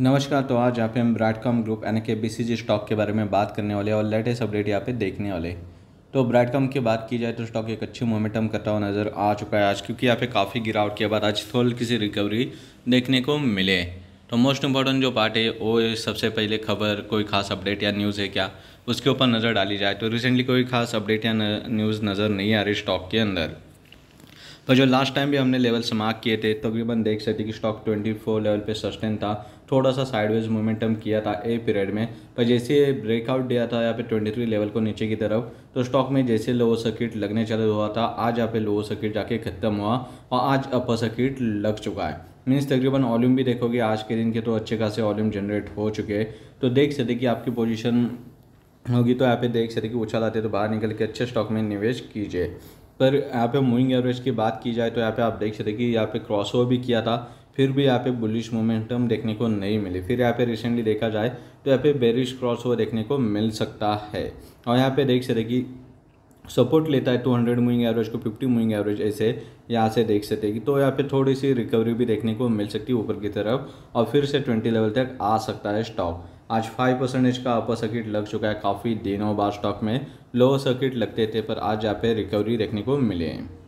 नमस्कार तो आज यहाँ पे हम ब्राइटकॉम ग्रुप यानी कि सी स्टॉक के बारे में बात करने वाले और लेटेस्ट अपडेट यहाँ पे देखने वाले तो ब्राइटकॉम की बात की जाए तो स्टॉक एक अच्छी मोमेंटम करता हुआ नज़र आ चुका है आज क्योंकि यहाँ पे काफ़ी गिरावट के बाद आज थोड़ी किसी रिकवरी देखने को मिले तो मोस्ट इम्पॉर्टेंट जो पार्ट है वो सबसे पहले खबर कोई खास अपडेट या न्यूज़ है क्या उसके ऊपर नज़र डाली जाए तो रिसेंटली कोई खास अपडेट या न्यूज़ नज़र नहीं आ रही स्टॉक के अंदर तो जो लास्ट टाइम भी हमने लेवल से मार्क किए थे तकरीबन तो देख सकते कि स्टॉक 24 लेवल पे सस्टेन था थोड़ा सा साइडवेज मोमेंटम किया था ए पीरियड में पर जैसे ब्रेकआउट दिया था यहाँ पे 23 लेवल को नीचे की तरफ तो स्टॉक में जैसे लोअर सर्किट लगने चालू हुआ था आज यहाँ पे लोअर सर्किट जाके ख़त्म हुआ और आज अपर सर्किट लग चुका है मीन्स तकरीबन वॉल्यूम भी देखोगे आज के दिन के तो अच्छे खासे वॉल्यूम जनरेट हो चुके हैं तो देख सकते कि आपकी पोजीशन होगी तो यहाँ पे देख सकते कि उछाल आते तो बाहर निकल के अच्छे स्टॉक में निवेश कीजिए पर यहाँ पे मूविंग एवरेज की बात की जाए तो यहाँ पे आप देख सकते कि यहाँ पे क्रॉस ओवर भी किया था फिर भी यहाँ पे बुलिश मोमेंटम देखने को नहीं मिली फिर यहाँ पे रिसेंटली देखा जाए तो यहाँ पे बेरिश क्रॉस ओवर देखने को मिल सकता है और यहाँ पे देख सकते कि सपोर्ट लेता है 200 मूविंग एवरेज को 50 मूविंग एवरेज ऐसे यहाँ से देख सकते कि तो यहाँ पे थोड़ी सी रिकवरी भी देखने को मिल सकती है ऊपर की तरफ और फिर से 20 लेवल तक आ सकता है स्टॉक आज फाइव परसेंटेज का अपर सर्किट लग चुका है काफ़ी दिनों बाद स्टॉक में लोअर सर्किट लगते थे पर आज यहाँ पे रिकवरी देखने को मिले हैं